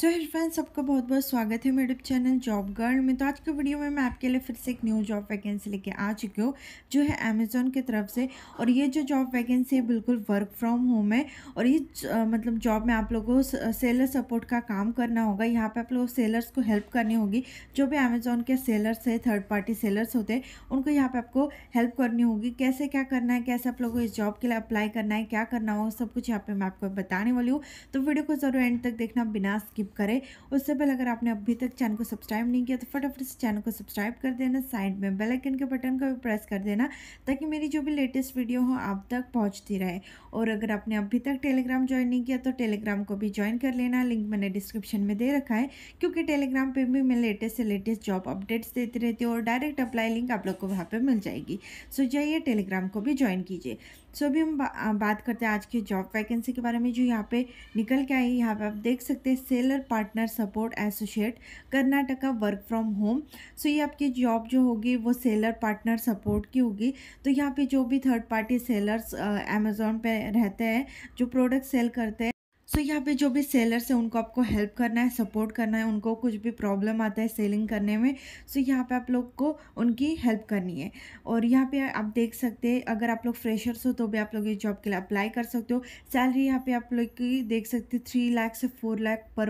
so friends सबका बहुत बहुत स्वागत है मेरे चैनल जॉब गर्ल में तो आज के वीडियो में मैं आपके लिए फिर से एक न्यू जॉब वैकेंसी लेके आ चुकी हूँ जो है अमेज़ोन की तरफ से और ये जो जॉब वैकेंसी है बिल्कुल वर्क फ्रॉम होम है और ये मतलब जॉब में आप लोगों को सेलर सपोर्ट का काम करना होगा यहाँ पर आप लोगों सेलर्स को हेल्प करनी होगी जो भी अमेज़ोन के सेलर्स है थर्ड पार्टी सेलर्स होते हैं उनको यहाँ पर आपको हेल्प करनी होगी कैसे क्या करना है कैसे आप लोगों को इस जॉब के लिए अप्लाई करना है क्या करना होगा सब कुछ यहाँ पर मैं आपको बताने वाली हूँ तो वीडियो को ज़रूर एंड तक देखना बिना स्किप करें उससे पहले अगर आपने अभी तक चैनल को सब्सक्राइब नहीं किया तो फटाफट से चैनल को सब्सक्राइब कर देना साइड में बेल आइकन के बटन को भी प्रेस कर देना ताकि मेरी जो भी लेटेस्ट वीडियो हो आप तक पहुँचती रहे और अगर आपने अभी तक टेलीग्राम ज्वाइन नहीं किया तो टेलीग्राम को भी ज्वाइन कर लेना लिंक मैंने डिस्क्रिप्शन में दे रखा है क्योंकि टेलीग्राम पर भी मैं लेटेस्ट से लेटेस्ट जॉब अपडेट्स देती रहती हूँ और डायरेक्ट अप्लाई लिंक आप लोग को वहाँ पर मिल जाएगी सो जाइए टेलीग्राम को भी ज्वाइन कीजिए सो अभी हम बात करते हैं आज की जॉब वैकेंसी के बारे में जो यहाँ पे निकल के आई यहाँ पे आप देख सकते हैं sale secular partner support associate Karnataka work from home so ये आपकी जॉब जो होगी वो सेलर पार्टनर सपोर्ट की होगी तो यहाँ पे जो भी थर्ड पार्टी सेलर्स अमेज़ोन पे रहते हैं जो प्रोडक्ट सेल करते हैं सो so, यहाँ पे जो भी सेलर्स हैं उनको आपको हेल्प करना है सपोर्ट करना है उनको कुछ भी प्रॉब्लम आता है सेलिंग करने में सो so, यहाँ पे आप लोग को उनकी हेल्प करनी है और यहाँ पे आप देख सकते हैं अगर आप लोग फ्रेशर्स हो तो भी आप लोग ये जॉब के लिए अप्लाई कर सकते हो सैलरी यहाँ पे आप लोग की देख सकते थ्री लाख से फोर लाख पर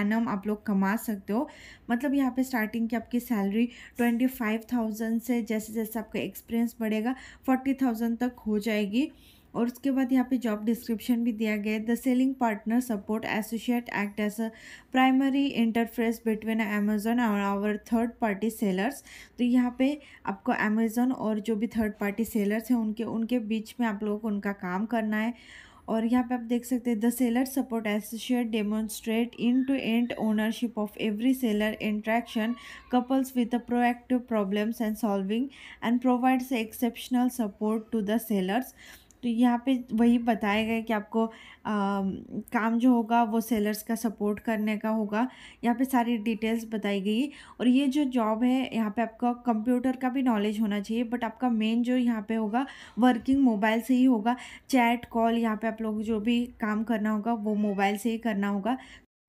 एनम आप लोग कमा सकते हो मतलब यहाँ पर स्टार्टिंग की आपकी सैलरी ट्वेंटी फाइव थाउजेंड से जैसे जैसे आपका एक्सपीरियंस बढ़ेगा फोर्टी थाउजेंड तक हो जाएगी और उसके बाद यहाँ पे जॉब डिस्क्रिप्शन भी दिया गया है the selling partner support associate act as a primary interface between Amazon और आवर थर्ड पार्टी सेलर्स तो यहाँ पे आपको अमेजोन और जो भी थर्ड पार्टी सेलर्स हैं उनके उनके बीच में आप लोगों को उनका काम करना है और यहाँ पे आप देख सकते हैं the seller support associate demonstrate in to end ownership of every seller interaction couples with a proactive problems and solving and provides exceptional support to the sellers तो यहाँ पे वही बताया गया कि आपको आ, काम जो होगा वो सेलर्स का सपोर्ट करने का होगा यहाँ पे सारी डिटेल्स बताई गई और ये जो जॉब है यहाँ पे आपका कंप्यूटर का भी नॉलेज होना चाहिए बट आपका मेन जो यहाँ पे होगा वर्किंग मोबाइल से ही होगा चैट कॉल यहाँ पे आप लोग जो भी काम करना होगा वो मोबाइल से ही करना होगा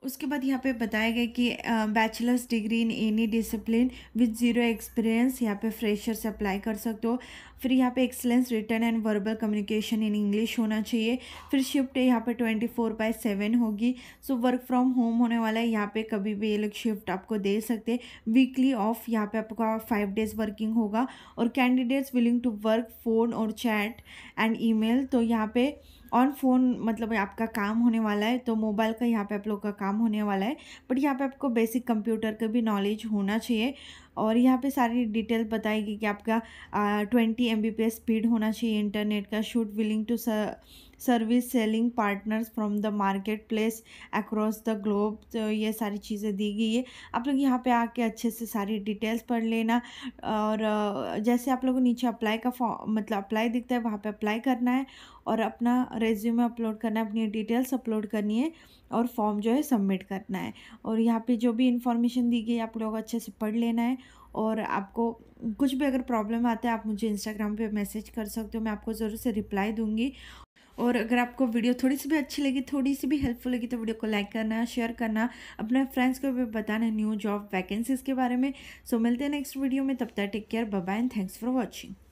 उसके बाद यहाँ पे बताया गया कि bachelor's degree in any discipline with zero experience यहाँ पे फ्रेशर्स अप्लाई कर सकते हो फिर यहाँ पे excellent written and verbal communication in English होना चाहिए फिर शिफ्ट यहाँ पे ट्वेंटी फोर बाई सेवन होगी सो वर्क फ्रॉम होम होने वाला है यहाँ पे कभी भी ये लोग शिफ्ट आपको दे सकते वीकली ऑफ यहाँ पे आपका फाइव डेज वर्किंग होगा और candidates willing to work phone और चैट एंड ई तो यहाँ पर ऑन फ़ोन मतलब आपका काम होने वाला है तो मोबाइल का यहाँ पे आप लोग का काम होने वाला है बट यहाँ पे आपको बेसिक कंप्यूटर का भी नॉलेज होना चाहिए और यहाँ पे सारी डिटेल बताएगी कि आपका ट्वेंटी एम स्पीड होना चाहिए इंटरनेट का शूट willing to service selling partners from the market across the globe तो ये सारी चीज़ें दी गई है आप लोग यहाँ पे आके अच्छे से सारी डिटेल्स पढ़ लेना और जैसे आप लोगों को नीचे अप्लाई का फॉर्म मतलब अप्लाई दिखता है वहाँ पे अप्लाई करना है और अपना रेज्यूमे अपलोड करना है अपनी डिटेल्स अपलोड करनी है और फॉर्म जो है सबमिट करना है और यहाँ पे जो भी इंफॉर्मेशन दी गई है आप लोग अच्छे से पढ़ लेना है और आपको कुछ भी अगर प्रॉब्लम आता है आप मुझे इंस्टाग्राम पे मैसेज कर सकते हो मैं आपको ज़रूर से रिप्लाई दूंगी और अगर आपको वीडियो थोड़ी सी भी अच्छी लगी थोड़ी सी भी हेल्पफुल लगी तो वीडियो को लाइक करना शेयर करना अपने फ्रेंड्स को भी बताना न्यू जॉब वैकेंसीज़ के बारे में सो मिलते हैं नेक्स्ट वीडियो में तब तक take care bye and thanks for watching